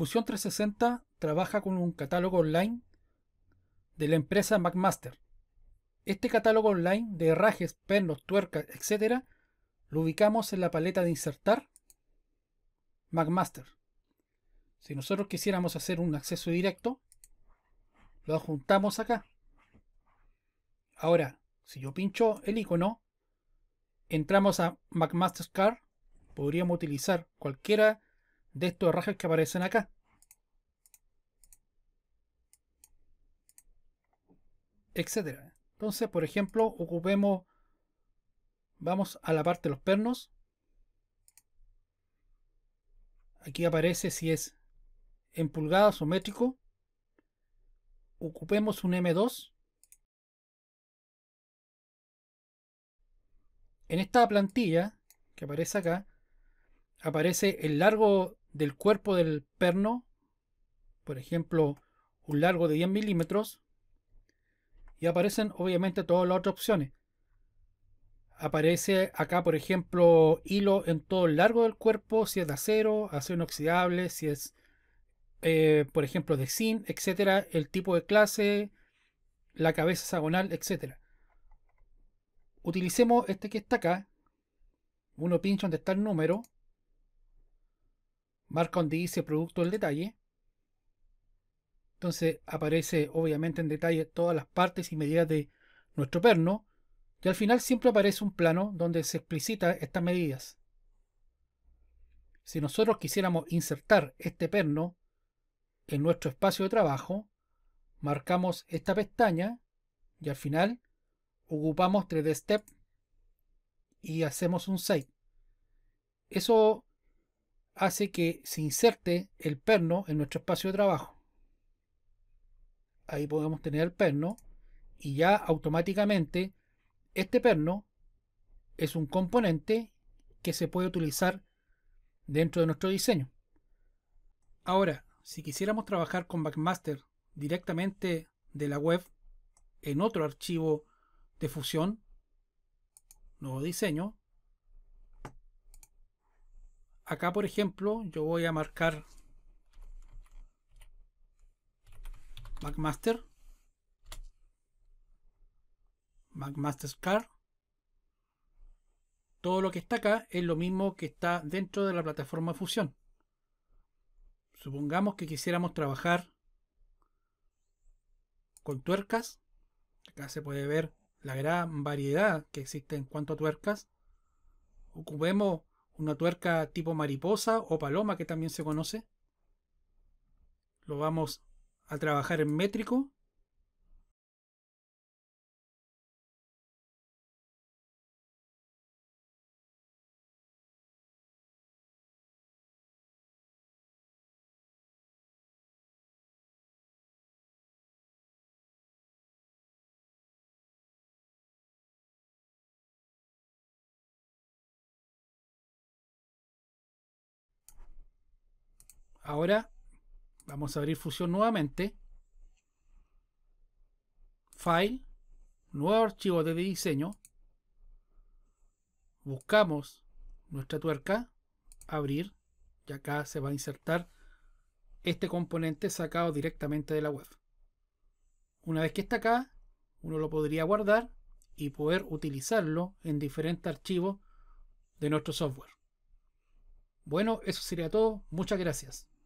Fusión 360 trabaja con un catálogo online de la empresa McMaster. Este catálogo online de herrajes, pernos, tuercas, etc. lo ubicamos en la paleta de insertar McMaster. Si nosotros quisiéramos hacer un acceso directo, lo adjuntamos acá. Ahora, si yo pincho el icono, entramos a McMaster Car, podríamos utilizar cualquiera de estos rajas que aparecen acá. Etcétera. Entonces, por ejemplo, ocupemos, vamos a la parte de los pernos. Aquí aparece si es en pulgadas o métrico. Ocupemos un M2. En esta plantilla que aparece acá, aparece el largo del cuerpo del perno, por ejemplo, un largo de 10 milímetros, y aparecen obviamente todas las otras opciones. Aparece acá, por ejemplo, hilo en todo el largo del cuerpo, si es de acero, acero inoxidable, si es, eh, por ejemplo, de zinc, etcétera, el tipo de clase, la cabeza hexagonal, etcétera. Utilicemos este que está acá. Uno pincha donde está el número marca donde dice producto el detalle. Entonces aparece obviamente en detalle todas las partes y medidas de nuestro perno. Y al final siempre aparece un plano donde se explicita estas medidas. Si nosotros quisiéramos insertar este perno en nuestro espacio de trabajo, marcamos esta pestaña y al final ocupamos 3D Step y hacemos un save. Eso hace que se inserte el perno en nuestro espacio de trabajo. Ahí podemos tener el perno y ya automáticamente este perno es un componente que se puede utilizar dentro de nuestro diseño. Ahora, si quisiéramos trabajar con Backmaster directamente de la web en otro archivo de fusión, nuevo diseño, acá, por ejemplo, yo voy a marcar McMaster. McMaster Car. Todo lo que está acá es lo mismo que está dentro de la plataforma Fusión. Supongamos que quisiéramos trabajar con tuercas. Acá se puede ver la gran variedad que existe en cuanto a tuercas. Ocupemos una tuerca tipo mariposa o paloma que también se conoce. Lo vamos a trabajar en métrico Ahora vamos a abrir Fusion nuevamente. File, nuevo archivo de diseño. Buscamos nuestra tuerca, abrir, y acá se va a insertar este componente sacado directamente de la web. Una vez que está acá, uno lo podría guardar y poder utilizarlo en diferentes archivos de nuestro software. Bueno, eso sería todo. Muchas gracias.